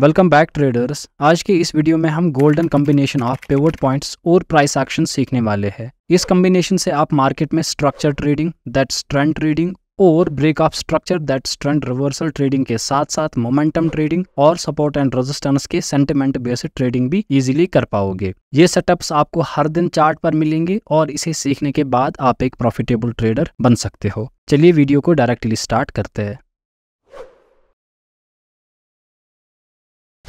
welcome back traders आज के इस वीडियो में हम golden combination of pivot points और प्राइस एक्शन सीखने वाले हैं इस कम्बिनेशन से आप मार्केट में structure trading that trend trading और break of structure that trend reversal trading के साथ साथ मोमेंटम ट्रेडिंग और सपोर्ट एंड रेजिस्टेंस के सेंटिमेंट बेस्ड ट्रेडिंग भी इजीली कर पाओगे ये सेटअप्स आपको हर दिन चार्ट पर मिलेंगे और इसे सीखने के बाद आप एक प्रॉफिटेबल ट्रेडर बन सकते हो चलिए वीडियो को डायरेक्टली स्टार्ट करते हैं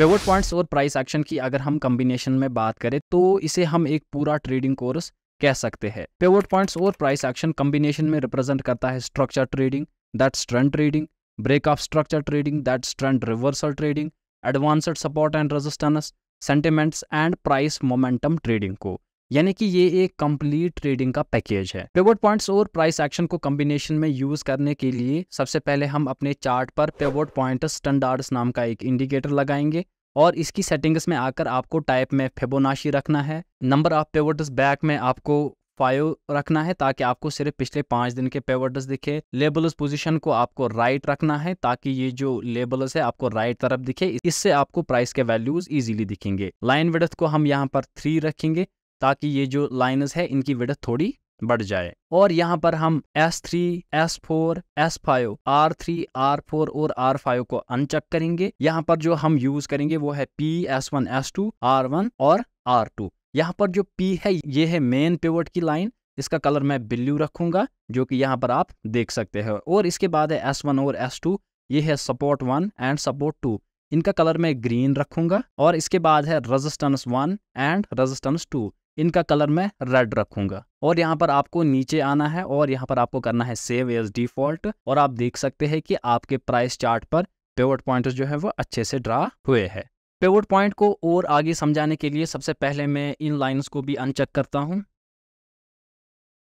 पेवट पॉइंट्स और प्राइस एक्शन की अगर हम कम्बिनेशन में बात करें तो इसे हम एक पूरा ट्रेडिंग कोर्स कह सकते हैं पेवट पॉइंट्स और प्राइस एक्शन कम्बिनेशन में रिप्रेजेंट करता है structure trading that trend trading break of structure trading that trend reversal trading advanced support and resistance sentiments and price momentum trading को यानी कि ये एक कंप्लीट ट्रेडिंग का पैकेज है पेवर्ट पॉइंट्स और प्राइस एक्शन को कॉम्बिनेशन में यूज करने के लिए सबसे पहले हम अपने चार्ट पर पेवर्ट पॉइंट स्टंडार्ड नाम का एक इंडिकेटर लगाएंगे और इसकी सेटिंग्स में आकर आपको टाइप में फेबोनाशी रखना है नंबर ऑफ पेवर्ट बैक में आपको फाइव रखना है ताकि आपको सिर्फ पिछले पांच दिन के पेवर्डस दिखे लेबल्स पोजीशन को आपको राइट रखना है ताकि ये जो लेबल्स है आपको राइट तरफ दिखे इससे आपको प्राइस के वैल्यूज इजीली दिखेंगे लाइन वेडथ को हम यहाँ पर थ्री रखेंगे ताकि ये जो लाइनस है इनकी विडत थोड़ी बढ़ जाए और यहाँ पर हम S3, S4, S5, R3, R4 और R5 को अनचेक करेंगे यहाँ पर जो हम यूज करेंगे वो है P, S1, S2, R1 और R2 यहाँ पर जो P है ये है मेन पिवट की लाइन इसका कलर मैं बिल्लू रखूंगा जो कि यहाँ पर आप देख सकते हैं और इसके बाद है S1 और S2 ये है support one and support two इनका कलर मैं ग्रीन रखूंगा और इसके बाद है resistance one and resistance two इनका कलर मैं रेड रखूंगा और यहाँ पर आपको नीचे आना है और यहाँ पर आपको करना है सेव एज डिफॉल्ट और आप देख सकते हैं कि आपके प्राइस चार्ट पर पेवट पॉइंटर्स जो है वो अच्छे से ड्रा हुए हैं पेवट पॉइंट को और आगे समझाने के लिए सबसे पहले मैं इन लाइन्स को भी अनचेक करता हूँ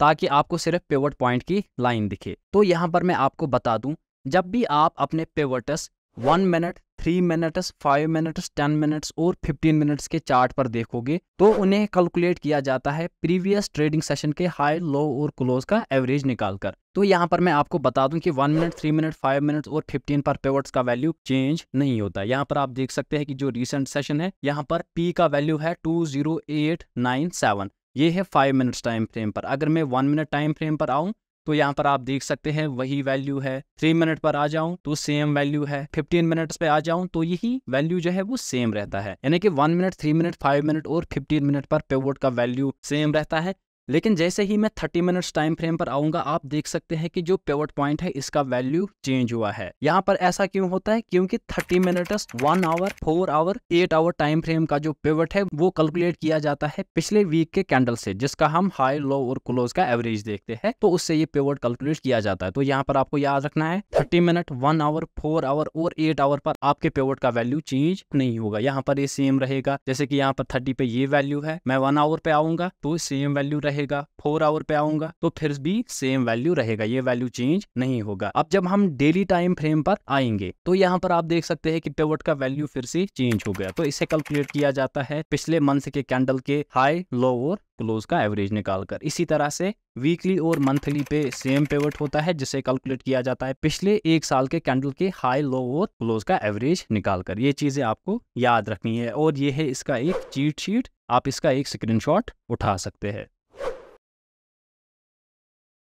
ताकि आपको सिर्फ पेवट पॉइंट की लाइन दिखे तो यहाँ पर मैं आपको बता दूँ जब भी आप अपने pivots one minute three minutes five minutes ten minutes और फिफ्टीन मिनट्स के चार्ट पर देखोगे तो उन्हें कैलकुलेट किया जाता है प्रीवियस ट्रेडिंग सेशन के हाई लो और क्लोज का एवरेज निकालकर तो यहाँ पर मैं आपको बता दूं कि one minute three minute five minute और फिफ्टीन पर पेवर्ट्स का वैल्यू चेंज नहीं होता यहाँ पर आप देख सकते हैं कि जो रिसेंट सेशन है यहाँ पर पी का वैल्यू है two zero eight nine seven ये है फाइव मिनट्स टाइम फ्रेम पर अगर मैं वन मिनट टाइम फ्रेम पर आऊँ तो यहाँ पर आप देख सकते हैं वही वैल्यू है थ्री मिनट पर आ जाऊं तो सेम वैल्यू है फिफ्टीन मिनट्स पे आ जाऊं तो यही वैल्यू जो है वो सेम रहता है यानी कि one minute three minute five minute और फिफ्टीन मिनट पर पेवोट का वैल्यू सेम रहता है लेकिन जैसे ही मैं थर्टी मिनट्स टाइम फ्रेम पर आऊंगा आप देख सकते हैं कि जो पिवट पॉइंट है इसका वैल्यू चेंज हुआ है यहाँ पर ऐसा क्यों होता है क्योंकि thirty minutes one hour four hour eight hour time frame का जो पिवट है वो कैलकुलेट किया जाता है पिछले वीक के कैंडल से जिसका हम हाई लो और क्लोज का एवरेज देखते हैं तो उससे ये पिवट कैलकुलेट किया जाता है तो यहाँ पर आपको याद रखना है thirty minute one hour four hour और एट आवर पर आपके पेवर्ट का वैल्यू चेंज नहीं होगा यहाँ पर ये सेम रहेगा जैसे की यहाँ पर थर्टी पे ये वैल्यू है मैं वन आवर पे आऊंगा तो सेम वैल्यू रहेगा फोर आवर पे आऊंगा तो फिर भी सेम वैल्यू रहेगा ये वैल्यू चेंज नहीं होगा अब जब हम डेली टाइम फ्रेम पर आएंगे तो यहाँ पर आप देख सकते हैं कि पेवट का वैल्यू फिर से चेंज हो गया तो इसे कैलकुलेट किया जाता है पिछले मंथ के कैंडल के हाई लो और क्लोज का एवरेज निकालकर इसी तरह से वीकली और मंथली पे सेम पेवट होता है जिसे कैलकुलेट किया जाता है पिछले एक साल के कैंडल के हाई लो और क्लोज का एवरेज निकालकर ये चीजें आपको याद रखनी है और ये है इसका एक चीट शीट आप इसका एक स्क्रीनशॉट उठा सकते हैं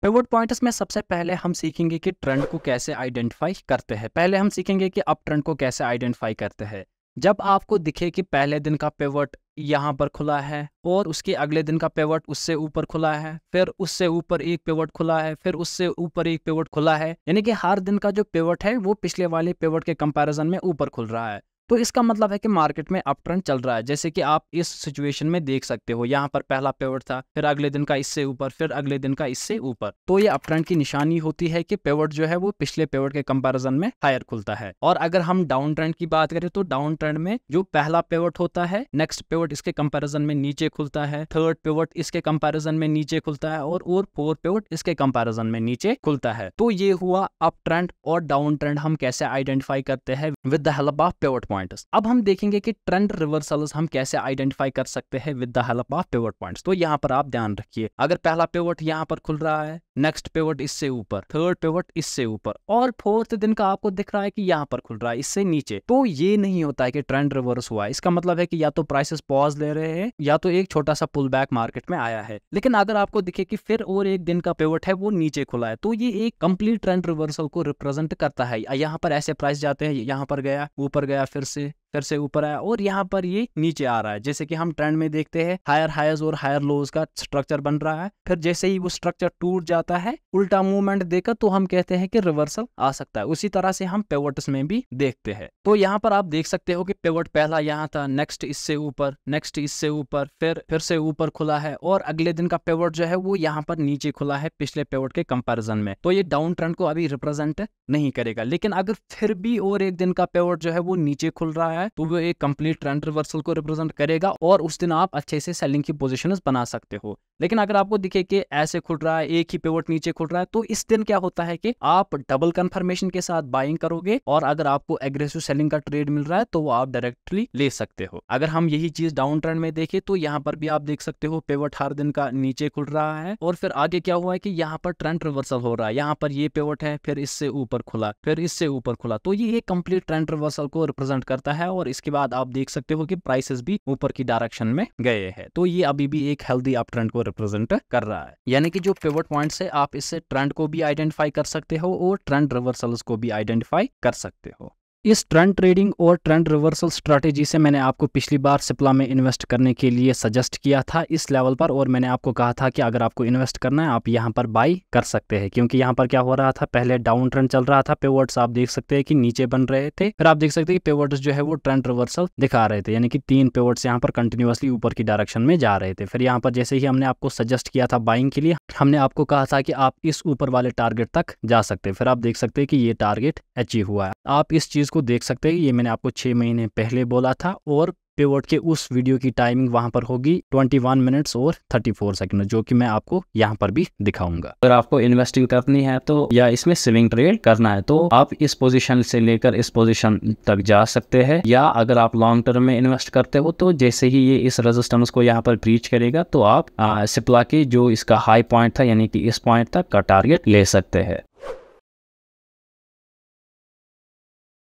पिवट पॉइंटर्स में सबसे पहले हम सीखेंगे कि ट्रेंड को कैसे आइडेंटिफाई करते हैं पहले हम सीखेंगे कि अप ट्रेंड को कैसे आइडेंटिफाई करते हैं जब आपको दिखे कि पहले दिन का पेवट यहाँ पर खुला है और उसके अगले दिन का पेवट उससे ऊपर खुला है फिर उससे ऊपर एक पेवट खुला है फिर उससे ऊपर एक पेवट खुला है यानी कि हर दिन का जो पेवट है वो पिछले वाले पेवट के कंपैरिजन में ऊपर खुल रहा है तो इसका मतलब है कि मार्केट में अप ट्रेंड चल रहा है जैसे कि आप इस सिचुएशन में देख सकते हो यहाँ पर पहला पेवट था फिर अगले दिन का इससे ऊपर फिर अगले दिन का इससे ऊपर तो ये अप ट्रेंड की निशानी होती है कि पेवट जो है वो पिछले पेवट के कंपेरिजन में हायर खुलता है और अगर हम डाउन ट्रेंड की बात करें तो डाउन ट्रेंड में जो पहला पेवट होता है नेक्स्ट पेवट इसके कंपेरिजन में नीचे खुलता है थर्ड पेवट इसके कंपेरिजन में नीचे खुलता है और फोर्थ पेवट इसके कंपेरिजन में नीचे खुलता है तो ये हुआ अप ट्रेंड और डाउन ट्रेंड हम कैसे आइडेंटिफाई करते हैं with the help of pivot point point अब हम देखेंगे कि ट्रेंड रिवर्सल हम कैसे आइडेंटिफाई कर सकते हैं with the help of pivot point तो यहाँ पर आप ध्यान रखिए अगर पहला पेवर्ट यहाँ पर खुल रहा है नेक्स्ट पेवर्ट इससे ऊपर थर्ड पेवर्ट इससे ऊपर और फोर्थ दिन का आपको दिख रहा है कि यहाँ पर खुल रहा है इससे नीचे तो ये नहीं होता है कि ट्रेंड रिवर्स हुआ है इसका मतलब है कि या तो प्राइसेस पॉज ले रहे हैं या तो एक छोटा सा पुल बैक मार्केट में आया है लेकिन अगर आपको दिखे कि फिर और एक दिन का पेवर्ट है वो नीचे खुला है तो ये एक कंप्लीट ट्रेंड रिवर्सल को रिप्रेजेंट करता है यहाँ पर ऐसे प्राइस जाते हैं यहाँ पर गया ऊपर गया फिर fantasy कर से ऊपर आया और यहाँ पर ये नीचे आ रहा है जैसे कि हम ट्रेंड में देखते हैं हायर हायर्स और हायर लोज का स्ट्रक्चर बन रहा है फिर जैसे ही वो स्ट्रक्चर टूट जाता है उल्टा मूवमेंट देकर तो हम कहते हैं कि रिवर्सल आ सकता है उसी तरह से हम पेवर्ट में भी देखते हैं तो यहाँ पर आप देख सकते हो कि पेवर्ट पहला यहाँ था नेक्स्ट इससे ऊपर नेक्स्ट इससे ऊपर फिर फिर से ऊपर खुला है और अगले दिन का पेवर्ट जो है वो यहाँ पर नीचे खुला है पिछले पेवर्ट के कंपेरिजन में तो ये डाउन ट्रेंड को अभी रिप्रेजेंट नहीं करेगा लेकिन अगर फिर भी और एक दिन का पेवर्ट जो है वो नीचे खुल रहा है है तो वो एक कंप्लीट ट्रेंड रिवर्सल को रिप्रेजेंट करेगा और उस दिन आप अच्छे से सेलिंग की पोजिशन बना सकते हो लेकिन अगर आपको दिखे कि ऐसे खुल रहा है एक ही पेवट नीचे खुल रहा है तो इस दिन क्या होता है कि आप डबल कंफर्मेशन के साथ बाइंग करोगे और अगर आपको एग्रेसिव सेलिंग का ट्रेड मिल रहा है तो वो आप डायरेक्टली ले सकते हो अगर हम यही चीज डाउन ट्रेंड में देखें तो यहाँ पर भी आप देख सकते हो पेवट हर दिन का नीचे खुल रहा है और फिर आगे क्या हुआ है कि यहाँ पर ट्रेंड रिवर्सल हो रहा है यहाँ पर ये पेवट है फिर इससे ऊपर खुला फिर इससे ऊपर खुला तो ये एक कंप्लीट ट्रेंड रिवर्सल को रिप्रेजेंट करता है है और इसके बाद आप देख सकते हो कि प्राइसेस भी ऊपर की डायरेक्शन में गए हैं तो ये अभी भी एक हेल्दी अप ट्रेंड को रिप्रेजेंट कर रहा है यानी कि जो पेवर्ट पॉइंट है आप इससे ट्रेंड को भी आइडेंटिफाई कर सकते हो और ट्रेंड रिवर्सल्स को भी आइडेंटिफाई कर सकते हो इस ट्रेंड ट्रेडिंग और ट्रेंड रिवर्सल स्ट्रैटेजी से मैंने आपको पिछली बार सिप्ला में इन्वेस्ट करने के लिए सजेस्ट किया था इस लेवल पर और मैंने आपको कहा था कि अगर आपको इन्वेस्ट करना है आप यहाँ पर बाई कर सकते हैं क्योंकि यहाँ पर क्या हो रहा था पहले डाउन ट्रेंड चल रहा था पेवर्ड्स आप देख सकते हैं कि नीचे बन रहे थे फिर आप देख सकते हैं कि पेवर्ड्स जो है वो ट्रेंड रिवर्सल दिखा रहे थे यानी कि तीन पेवर्ड्स यहाँ पर कंटिन्यूसली ऊपर की डायरेक्शन में जा रहे थे फिर यहाँ पर जैसे ही हमने आपको सजेस्ट किया था बाइंग के लिए हमने आपको कहा था कि आप इस ऊपर वाले टारगेट तक जा सकते फिर आप देख सकते हैं कि ये टारगेट अचीव हुआ है आप इस चीज को आपको देख सकते हैं ये मैंने आपको छः महीने पहले बोला था और पिवट के उस वीडियो की टाइमिंग वहां पर होगी 21 मिनट्स और 34 सेकंड जो कि मैं आपको यहां पर भी दिखाऊंगा अगर आपको इन्वेस्टिंग करनी है तो या इसमें स्विमिंग ट्रेड करना है तो आप इस पोजीशन से लेकर इस पोजीशन तक जा सकते हैं या अगर आप लॉन्ग टर्म में इन्वेस्ट करते हो तो जैसे ही ये इस रेजिस्टेंस को यहाँ पर ब्रीच करेगा तो आप सिप्ला के जो इसका हाई पॉइंट था यानी कि इस पॉइंट तक का टारगेट ले सकते हैं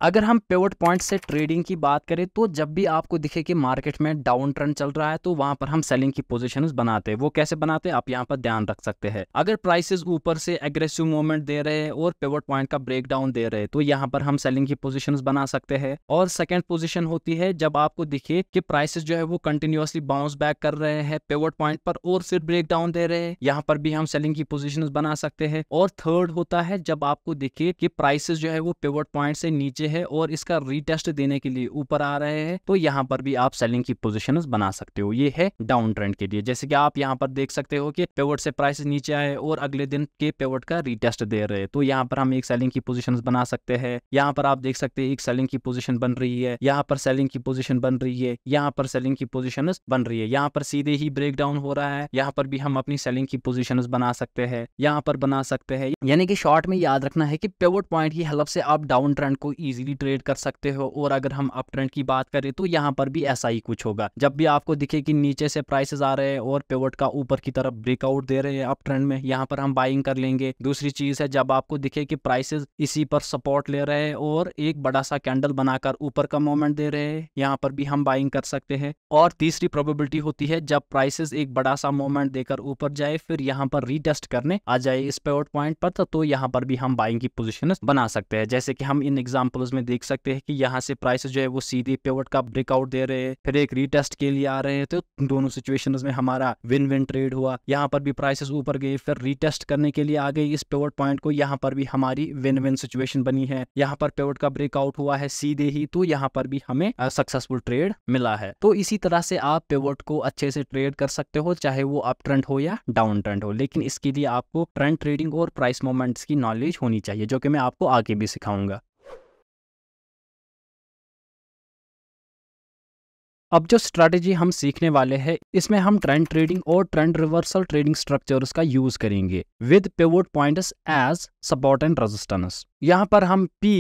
अगर हम पेवट पॉइंट से ट्रेडिंग की बात करें तो जब भी आपको दिखे कि मार्केट में डाउन ट्रेंड चल रहा है तो वहां पर हम सेलिंग की पोजीशंस बनाते हैं वो कैसे बनाते हैं आप यहां पर ध्यान रख सकते हैं अगर प्राइसेस ऊपर से एग्रेसिव मूवमेंट दे रहे हैं और पेवट पॉइंट का ब्रेक डाउन दे रहे हैं तो यहाँ पर हम सेलिंग की पोजिशन बना सकते हैं और सेकेंड पोजिशन होती है जब आपको दिखे की प्राइसेस जो है वो कंटिन्यूसली बाउंस बैक कर रहे हैं पेवट पॉइंट पर और फिर ब्रेक डाउन दे रहे हैं यहाँ पर भी हम सेलिंग की पोजिशन बना सकते हैं और थर्ड होता है जब आपको दिखे की प्राइसेस जो है वो पेवट पॉइंट से नीचे नीचे है और इसका रीटेस्ट देने के लिए ऊपर आ रहे हैं तो यहाँ पर भी आप सेलिंग की पोजिशन बना सकते हो ये है डाउन ट्रेंड के लिए जैसे कि आप यहाँ पर देख सकते हो कि पेवर्ट से प्राइस नीचे आए और अगले दिन के पेवर्ट का रीटेस्ट दे रहे तो यहाँ पर हम एक सेलिंग की पोजिशन बना सकते हैं यहाँ पर आप देख सकते हैं एक सेलिंग की पोजिशन बन रही है यहाँ पर सेलिंग की पोजिशन बन रही है यहाँ पर सेलिंग की पोजिशन बन रही है यहाँ पर सीधे ही ब्रेक डाउन हो रहा है यहाँ पर भी हम अपनी सेलिंग की पोजिशन बना सकते हैं यहाँ पर बना सकते हैं यानी कि शॉर्ट में याद रखना है कि पेवर्ट पॉइंट की हेल्प से आप डाउन ट्रेंड को ईजी इजीली ट्रेड कर सकते हो और अगर हम अप ट्रेंड की बात करें तो यहाँ पर भी ऐसा ही कुछ होगा जब भी आपको दिखे कि नीचे से प्राइसेस आ रहे हैं और पेवट का ऊपर की तरफ ब्रेकआउट दे रहे हैं अप ट्रेंड में यहाँ पर हम बाइंग कर लेंगे दूसरी चीज है जब आपको दिखे कि प्राइसेस इसी पर सपोर्ट ले रहे हैं और एक बड़ा सा कैंडल बनाकर ऊपर का मोवमेंट दे रहे हैं यहाँ पर भी हम बाइंग कर सकते हैं और तीसरी प्रोबेबिलिटी होती है जब प्राइसेस एक बड़ा सा मोवमेंट देकर ऊपर जाए फिर यहाँ पर रीटेस्ट करने आ जाए इस पेवट पॉइंट पर तो, तो यहाँ पर भी हम बाइंग की पोजिशन बना सकते हैं जैसे कि हम इन एग्जाम्पल में देख सकते हैं कि यहाँ से प्राइस जो है वो सीधे पेवट का ब्रेकआउट दे रहे हैं फिर एक रीटेस्ट के लिए आ रहे हैं तो दोनों सिचुएशन में हमारा विन विन ट्रेड हुआ यहाँ पर भी प्राइसेस ऊपर गए फिर रीटेस्ट करने के लिए आ गई इस पेवट पॉइंट को यहाँ पर भी हमारी विन विन सिचुएशन बनी है यहाँ पर पेवट का ब्रेकआउट हुआ है सीधे ही तो यहाँ पर भी हमें सक्सेसफुल ट्रेड मिला है तो इसी तरह से आप पेवट को अच्छे से ट्रेड कर सकते हो चाहे वो अप ट्रेंड हो या डाउन ट्रेंड हो लेकिन इसके लिए आपको ट्रेंड ट्रेडिंग और प्राइस मूवमेंट्स की नॉलेज होनी चाहिए जो कि मैं आपको आगे भी सिखाऊंगा अब जो स्ट्रेटेजी हम सीखने वाले हैं इसमें हम ट्रेंड ट्रेडिंग और ट्रेंड रिवर्सल ट्रेडिंग स्ट्रक्चर्स का यूज करेंगे with pivot points as support and resistance यहाँ पर हम P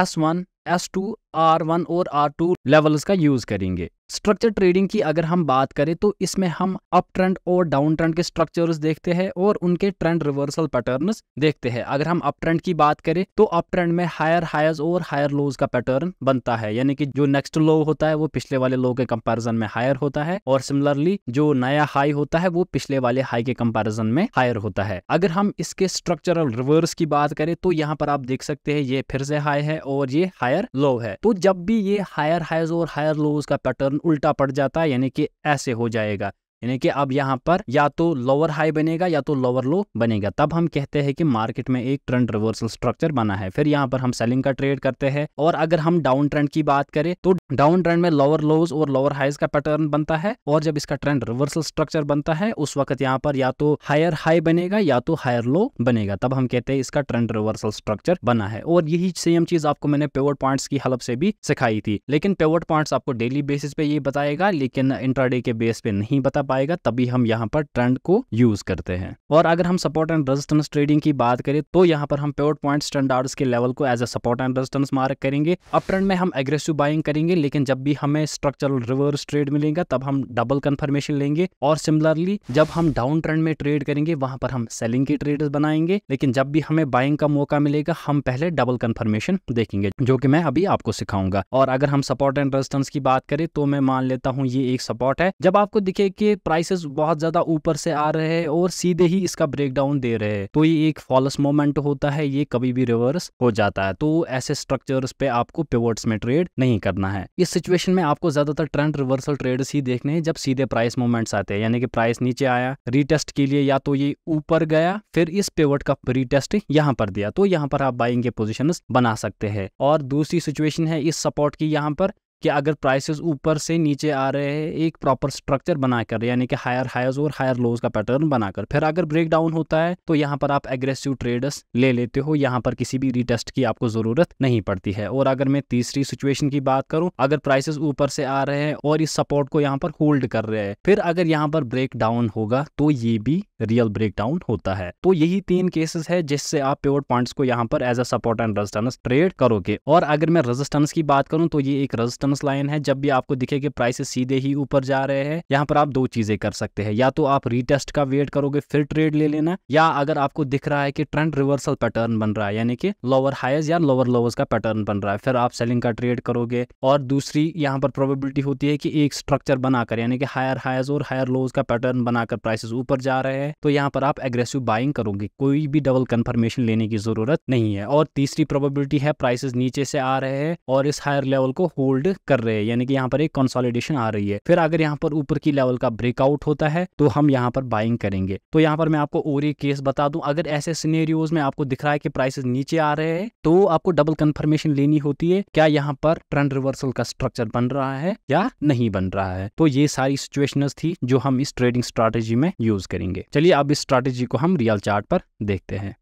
S one S two R one और आर टू लेवल्स का यूज करेंगे स्ट्रक्चर ट्रेडिंग की अगर हम बात करें तो इसमें हम अप ट्रेंड और डाउन ट्रेंड के स्ट्रक्चर्स देखते हैं और उनके ट्रेंड रिवर्सल पैटर्न देखते हैं अगर हम अप ट्रेंड की बात करें तो अप ट्रेंड में हायर हाइज और हायर लोज का पैटर्न बनता है यानी कि जो नेक्स्ट लो होता है वो पिछले वाले लो के कम्पेरिजन में हायर होता है और सिमिलरली जो नया हाई होता है वो पिछले वाले हाई के कम्पेरिजन में हायर होता है अगर हम इसके स्ट्रक्चरल रिवर्स की बात करें तो यहाँ पर आप देख सकते हैं ये फिर से हाई है और ये हायर लो है तो जब भी ये हायर हाइज और हायर लोज का पैटर्न उल्टा पड़ जाता है यानी कि ऐसे हो जाएगा यानी कि अब यहाँ पर या तो लोअर हाई बनेगा या तो लोअर लो बनेगा तब हम कहते हैं कि मार्केट में एक ट्रेंड रिवर्सल स्ट्रक्चर बना है फिर यहाँ पर हम सेलिंग का ट्रेड करते हैं और अगर हम डाउन ट्रेंड की बात करें तो डाउन ट्रेंड में लोअर लोज और लोअर हाइज का पैटर्न बनता है और जब इसका ट्रेंड रिवर्सल स्ट्रक्चर बनता है उस वक्त यहाँ पर या तो हायर हाई बनेगा या तो हायर लो बनेगा तब हम कहते हैं इसका ट्रेंड रिवर्सल स्ट्रक्चर बना है और यही सेम चीज आपको मैंने पेवर पॉइंट्स की हेल्प से भी सिखाई थी लेकिन पेवर पॉइंट्स आपको डेली बेसिस पे ये बताएगा लेकिन इंट्राडे के बेस पे नहीं बता पाएगा तभी हम यहाँ पर ट्रेंड को यूज करते हैं और अगर हम सपोर्ट एंड रेजिस्टेंस ट्रेडिंग की बात करें तो यहाँ पर हम प्योर पॉइंट स्टैंडर्ड के लेवल को as a support and resistance mark करेंगे अब ट्रेंड में हम एग्रेसिव बाइंग करेंगे लेकिन जब भी हमें स्ट्रक्चरल रिवर्स ट्रेड मिलेगा तब हम डबल कन्फर्मेशन लेंगे और सिमिलरली जब हम डाउन ट्रेंड में ट्रेड करेंगे वहां पर हम सेलिंग की ट्रेड बनाएंगे लेकिन जब भी हमें बाइंग का मौका मिलेगा हम पहले डबल कन्फर्मेशन देखेंगे जो कि मैं अभी आपको सिखाऊंगा और अगर हम सपोर्ट एंड रेजिस्टेंस की बात करें तो मैं मान लेता हूँ ये एक सपोर्ट है जब आपको दिखे कि प्राइसेस बहुत ज्यादा ऊपर से आ रहे हैं और सीधे ही इसका ब्रेकडाउन दे रहे हैं तो ये एक फॉलस मोमेंट होता है ये कभी भी रिवर्स हो जाता है तो ऐसे स्ट्रक्चर्स पे आपको पिवर्ट्स में ट्रेड नहीं करना है इस सिचुएशन में आपको ज्यादातर ट्रेंड रिवर्सल ट्रेड ही देखने हैं जब सीधे प्राइस मूवमेंट्स आते हैं यानी कि प्राइस नीचे आया रिटेस्ट के लिए या तो ये ऊपर गया फिर इस पिवट का रिटेस्ट यहाँ पर दिया तो यहाँ पर आप बाइंग के पोजिशन बना सकते हैं और दूसरी सिचुएशन है इस सपोर्ट की यहाँ पर कि अगर प्राइसेस ऊपर से नीचे आ रहे हैं एक प्रॉपर स्ट्रक्चर बनाकर यानी कि हायर हायर्स और हायर लोज का पैटर्न बनाकर फिर अगर ब्रेक डाउन होता है तो यहाँ पर आप एग्रेसिव ट्रेडर्स ले लेते हो यहाँ पर किसी भी रिटेस्ट की आपको जरूरत नहीं पड़ती है और अगर मैं तीसरी सिचुएशन की बात करूँ अगर प्राइसेस ऊपर से आ रहे हैं और इस सपोर्ट को यहाँ पर होल्ड कर रहे हैं फिर अगर यहाँ पर ब्रेक डाउन होगा तो ये भी रियल ब्रेक डाउन होता है तो यही तीन केसेस है जिससे आप प्योर पॉइंट्स को यहाँ पर as a support and resistance trade करोगे और अगर मैं रेजिस्टेंस की बात करूँ तो ये एक रेजिस्टेंस बोनस लाइन है जब भी आपको दिखे कि प्राइसेस सीधे ही ऊपर जा रहे हैं यहाँ पर आप दो चीजें कर सकते हैं या तो आप रीटेस्ट का वेट करोगे फिर ट्रेड ले लेना या अगर आपको दिख रहा है कि ट्रेंड रिवर्सल पैटर्न बन रहा है यानी कि लोअर हाइज या लोअर लोवर्स का पैटर्न बन रहा है फिर आप सेलिंग का ट्रेड करोगे और दूसरी यहाँ पर प्रोबेबिलिटी होती है कि एक स्ट्रक्चर बनाकर यानी कि हायर हाइज और हायर लोज का पैटर्न बनाकर प्राइसेस ऊपर जा रहे हैं तो यहाँ पर आप एग्रेसिव बाइंग करोगे कोई भी डबल कंफर्मेशन लेने की जरूरत नहीं है और तीसरी प्रोबेबिलिटी है प्राइसेस नीचे से आ रहे हैं और इस हायर लेवल को होल्ड कर रहे हैं यानी कि यहाँ पर एक कंसोलिडेशन आ रही है फिर अगर यहाँ पर ऊपर की लेवल का ब्रेकआउट होता है तो हम यहाँ पर बाइंग करेंगे तो यहाँ पर मैं आपको और एक केस बता दूं अगर ऐसे सीनेरियोज में आपको दिख रहा है कि प्राइसेस नीचे आ रहे हैं तो आपको डबल कंफर्मेशन लेनी होती है क्या यहाँ पर ट्रेंड रिवर्सल का स्ट्रक्चर बन रहा है या नहीं बन रहा है तो ये सारी सिचुएशन थी जो हम इस ट्रेडिंग स्ट्रेटेजी में यूज करेंगे चलिए अब इस स्ट्रैटेजी को हम रियल चार्ट पर देखते हैं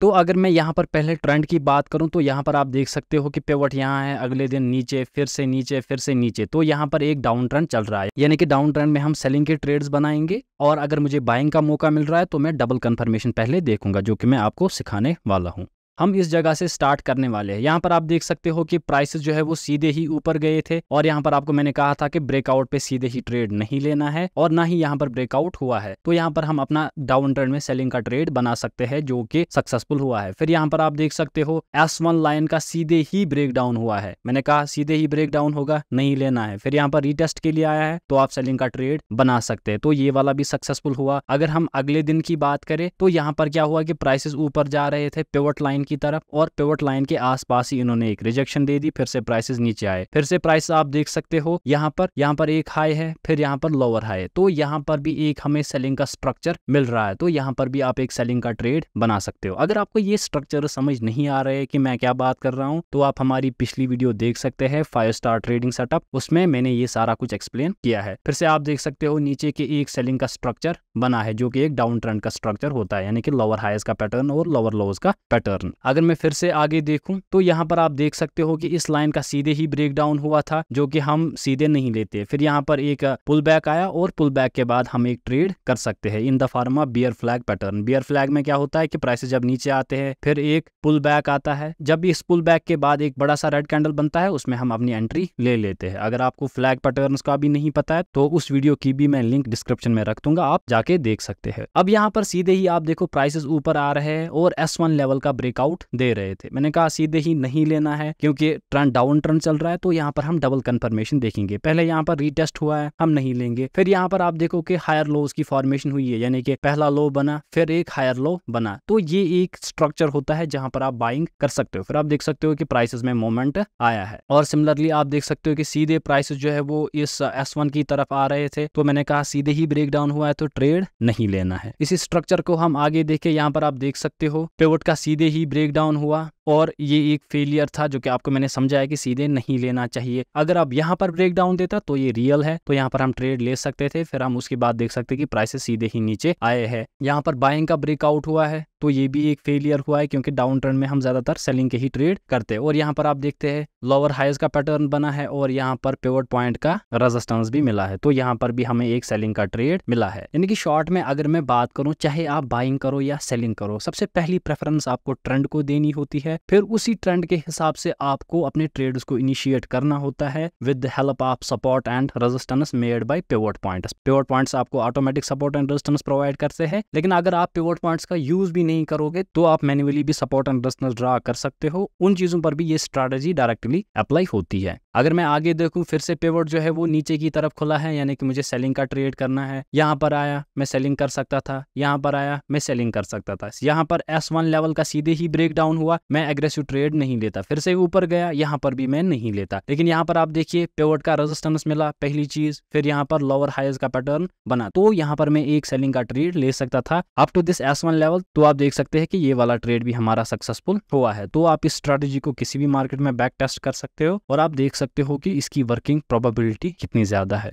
तो अगर मैं यहाँ पर पहले ट्रेंड की बात करूँ तो यहाँ पर आप देख सकते हो कि पेवट यहाँ है अगले दिन नीचे फिर से नीचे फिर से नीचे तो यहाँ पर एक डाउन ट्रेंड चल रहा है यानी कि डाउन ट्रेंड में हम सेलिंग के ट्रेड्स बनाएंगे और अगर मुझे बाइंग का मौका मिल रहा है तो मैं डबल कन्फर्मेशन पहले देखूंगा जो कि मैं आपको सिखाने वाला हूँ हम इस जगह से स्टार्ट करने वाले हैं यहाँ पर आप देख सकते हो कि प्राइसेस जो है वो सीधे ही ऊपर गए थे और यहाँ पर आपको मैंने कहा था कि ब्रेकआउट पे सीधे ही ट्रेड नहीं लेना है और ना ही यहाँ पर ब्रेकआउट हुआ है तो यहाँ पर हम अपना डाउन ट्रेंड में सेलिंग का ट्रेड बना सकते हैं जो कि सक्सेसफुल हुआ है फिर यहाँ पर आप देख सकते हो एस वन लाइन का सीधे ही ब्रेक डाउन हुआ है मैंने कहा सीधे ही ब्रेक डाउन होगा नहीं लेना है फिर यहाँ पर रिटेस्ट के लिए आया है तो आप सेलिंग का ट्रेड बना सकते हैं तो ये वाला भी सक्सेसफुल हुआ अगर हम अगले दिन की बात करें तो यहाँ पर क्या हुआ कि प्राइसेस ऊपर जा रहे थे पेवट लाइन की तरफ और पिवट लाइन के आसपास ही इन्होंने एक रिजेक्शन दे दी फिर से प्राइसेस नीचे आए फिर से प्राइस आप देख सकते हो यहाँ पर यहाँ पर एक हाई है फिर यहाँ पर लोअर हाई है तो यहाँ पर भी एक हमें सेलिंग का स्ट्रक्चर मिल रहा है तो यहाँ पर भी आप एक सेलिंग का ट्रेड बना सकते हो अगर आपको ये स्ट्रक्चर समझ नहीं आ रहे कि मैं क्या बात कर रहा हूँ तो आप हमारी पिछली वीडियो देख सकते हैं फाइव स्टार ट्रेडिंग सेटअप उसमें मैंने ये सारा कुछ एक्सप्लेन किया है फिर से आप देख सकते हो नीचे के एक सेलिंग का स्ट्रक्चर बना है जो कि एक डाउन ट्रेंड का स्ट्रक्चर होता है यानी कि लोअर हाइज का पैटर्न और लोअर लोज का पैटर्न अगर मैं फिर से आगे देखूं तो यहाँ पर आप देख सकते हो कि इस लाइन का सीधे ही ब्रेक डाउन हुआ था जो कि हम सीधे नहीं लेते फिर यहाँ पर एक पुल बैक आया और पुल बैक के बाद हम एक ट्रेड कर सकते हैं in the form of bear flag pattern bear flag में क्या होता है कि प्राइसेस जब नीचे आते हैं फिर एक पुल बैक आता है जब इस पुल बैक के बाद एक बड़ा सा रेड कैंडल बनता है उसमें हम अपनी एंट्री ले लेते हैं अगर आपको फ्लैग पैटर्न का भी नहीं पता है तो उस वीडियो की भी मैं लिंक डिस्क्रिप्शन में रख दूंगा आप जाके देख सकते हैं अब यहाँ पर सीधे ही आप देखो प्राइसेस ऊपर आ रहे हैं और एस लेवल का ब्रेकआउट आउट दे रहे थे मैंने कहा सीधे ही नहीं लेना है क्योंकि ट्रेंड डाउन ट्रेंड चल रहा है तो यहाँ पर हम डबल कंफर्मेशन देखेंगे पहले यहाँ पर रीटेस्ट हुआ है हम नहीं लेंगे फिर यहाँ पर आप देखो कि हायर लोज की फॉर्मेशन हुई है यानी कि पहला लो बना फिर एक हायर लो बना तो ये एक स्ट्रक्चर होता है जहां पर आप बाइंग कर सकते हो फिर आप देख सकते हो कि प्राइसेस में मोमेंट आया है और सिमिलरली आप देख सकते हो कि सीधे प्राइसेस जो है वो इस एस वन की तरफ आ रहे थे तो मैंने कहा सीधे ही ब्रेक डाउन हुआ है तो ट्रेड नहीं लेना है इसी स्ट्रक्चर को हम आगे देखे यहाँ पर आप देख सकते हो पेवट का सीधे ही ब्रेक डाउन हुआ और ये एक फेलियर था जो कि आपको मैंने समझाया कि सीधे नहीं लेना चाहिए अगर आप यहाँ पर ब्रेक डाउन देता तो ये रियल है तो यहाँ पर हम ट्रेड ले सकते थे फिर हम उसके बाद देख सकते कि प्राइसेस सीधे ही नीचे आए हैं यहाँ पर बाइंग का ब्रेकआउट हुआ है तो ये भी एक फेलियर हुआ है क्योंकि डाउन ट्रेंड में हम ज्यादातर सेलिंग के ही ट्रेड करते हैं और यहाँ पर आप देखते हैं लोअर हाइज का पैटर्न बना है और यहाँ पर पिवट पॉइंट का रेजिस्टेंस भी मिला है तो यहाँ पर भी हमें एक सेलिंग का ट्रेड मिला है यानी कि शॉर्ट में अगर मैं बात करूँ चाहे आप बाइंग करो या सेलिंग करो सबसे पहली प्रेफरेंस आपको ट्रेंड ट्रेंड को देनी होती है फिर उसी ट्रेंड के हिसाब से आपको अपने ट्रेड्स को इनिशिएट करना होता है with the help of support and resistance made by pivot points pivot points आपको automatic support and resistance provide करते हैं लेकिन अगर आप पिवट पॉइंट्स का यूज भी नहीं करोगे तो आप मैनुअली भी सपोर्ट एंड रेजिस्टेंस ड्रा कर सकते हो उन चीजों पर भी ये स्ट्रेटेजी डायरेक्टली अप्लाई होती है अगर मैं आगे देखूं फिर से पिवट जो है वो नीचे की तरफ खुला है यानी कि मुझे सेलिंग का ट्रेड करना है यहाँ पर आया मैं सेलिंग कर सकता था यहाँ पर आया मैं सेलिंग कर सकता था यहाँ पर एस लेवल का सीधे ही ही ब्रेक डाउन हुआ मैं एग्रेसिव ट्रेड नहीं लेता फिर से ऊपर गया यहाँ पर भी मैं नहीं लेता लेकिन यहाँ पर आप देखिए पेवर्ट का रेजिस्टेंस मिला पहली चीज फिर यहाँ पर लोअर हाइज का पैटर्न बना तो यहाँ पर मैं एक सेलिंग का ट्रेड ले सकता था up to this S level तो आप देख सकते हैं कि ये वाला ट्रेड भी हमारा सक्सेसफुल हुआ है तो आप इस स्ट्रेटेजी को किसी भी मार्केट में बैक टेस्ट कर सकते हो और आप देख सकते हो कि इसकी वर्किंग प्रोबेबिलिटी कितनी ज्यादा है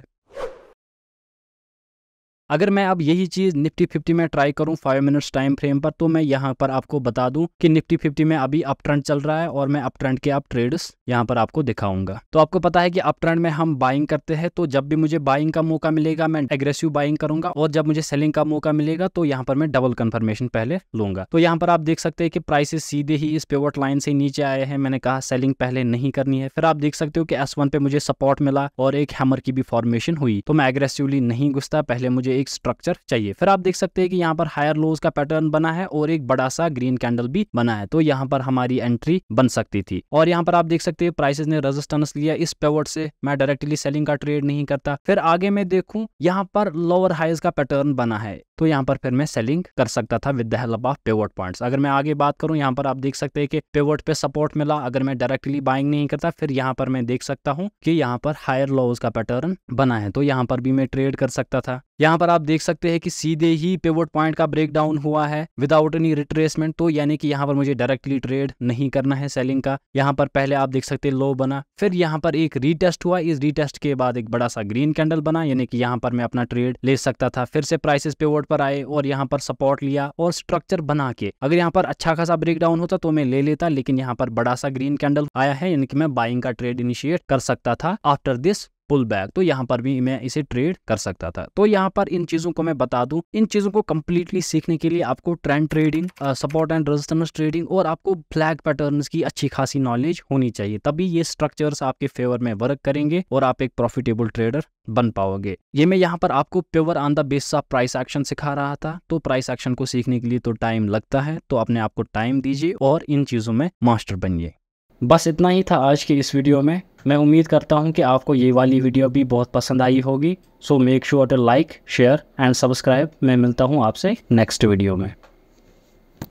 अगर मैं अब यही चीज़ निफ्टी फिफ्टी में ट्राई करूं फाइव मिनट्स टाइम फ्रेम पर तो मैं यहाँ पर आपको बता दूं कि निफ्टी फिफ्टी में अभी अप ट्रेंड चल रहा है और मैं अप ट्रेंड के आप ट्रेड्स यहाँ पर आपको दिखाऊंगा तो आपको पता है कि अप ट्रेंड में हम बाइंग करते हैं तो जब भी मुझे बाइंग का मौका मिलेगा मैं एग्रेसिव बाइंग करूंगा और जब मुझे सेलिंग का मौका मिलेगा तो यहाँ पर मैं डबल कन्फर्मेशन पहले लूंगा तो यहाँ पर आप देख सकते हैं कि प्राइसेस सीधे ही इस पेवर्ट लाइन से नीचे आए हैं मैंने कहा सेलिंग पहले नहीं करनी है फिर आप देख सकते हो कि एस पे मुझे सपोर्ट मिला और एक हैमर की भी फॉर्मेशन हुई तो मैं एग्रेसिवली नहीं घुसता पहले मुझे एक स्ट्रक्चर चाहिए फिर आप देख सकते हैं कि यहाँ पर हायर लोज का पैटर्न बना है और एक बड़ा सा ग्रीन कैंडल भी बना है तो यहाँ पर हमारी एंट्री बन सकती थी और यहाँ पर आप देख सकते हैं प्राइसेस ने रेजिस्टेंस लिया इस पेवर्ट से मैं डायरेक्टली सेलिंग का ट्रेड नहीं करता फिर आगे मैं देखू यहाँ पर लोअर हाइज का पैटर्न बना है तो यहाँ पर फिर मैं सेलिंग कर सकता था with the help of pivot points अगर मैं आगे बात करूँ यहाँ पर आप देख सकते हैं कि पेवर्ट पे सपोर्ट मिला अगर मैं डायरेक्टली बाइंग नहीं करता फिर यहाँ पर मैं देख सकता हूँ कि यहाँ पर हायर लोज का पैटर्न बना है तो यहाँ पर भी मैं ट्रेड कर सकता था यहाँ पर आप देख सकते हैं कि सीधे ही पेवर्ट पॉइंट का ब्रेक डाउन हुआ है विदाउट एनी रिट्रेसमेंट तो यानी कि यहाँ पर मुझे डायरेक्टली ट्रेड नहीं करना है सेलिंग का यहाँ पर पहले आप देख सकते हैं लो बना फिर यहाँ पर एक रीटेस्ट हुआ इस रीटेस्ट के बाद एक बड़ा सा ग्रीन कैंडल बना यानी कि यहाँ पर मैं अपना ट्रेड ले सकता था फिर से प्राइसेस पेवर्ट सपोर्ट पर आए और यहाँ पर सपोर्ट लिया और स्ट्रक्चर बना के अगर यहाँ पर अच्छा खासा ब्रेक डाउन होता तो मैं ले लेता लेकिन यहाँ पर बड़ा सा ग्रीन कैंडल आया है यानी कि मैं बाइंग का ट्रेड इनिशिएट कर सकता था आफ्टर दिस पुल बैक तो यहाँ पर भी मैं इसे ट्रेड कर सकता था तो यहाँ पर इन चीज़ों को मैं बता दू इन चीज़ों को कम्प्लीटली सीखने के लिए आपको trend trading support and resistance trading और आपको फ्लैग पैटर्न की अच्छी खासी नॉलेज होनी चाहिए तभी ये स्ट्रक्चर्स आपके फेवर में वर्क करेंगे और आप एक प्रॉफिटेबल ट्रेडर बन पाओगे ये मैं यहाँ पर आपको pure on the base of price action सिखा रहा था तो प्राइस एक्शन को सीखने के लिए तो टाइम लगता है तो अपने आपको टाइम दीजिए और इन चीज़ों में मास्टर बनिए बस इतना ही था आज की इस वीडियो में मैं उम्मीद करता हूँ कि आपको ये वाली वीडियो भी बहुत पसंद आई होगी so make sure to like share and subscribe मैं मिलता हूँ आपसे नेक्स्ट वीडियो में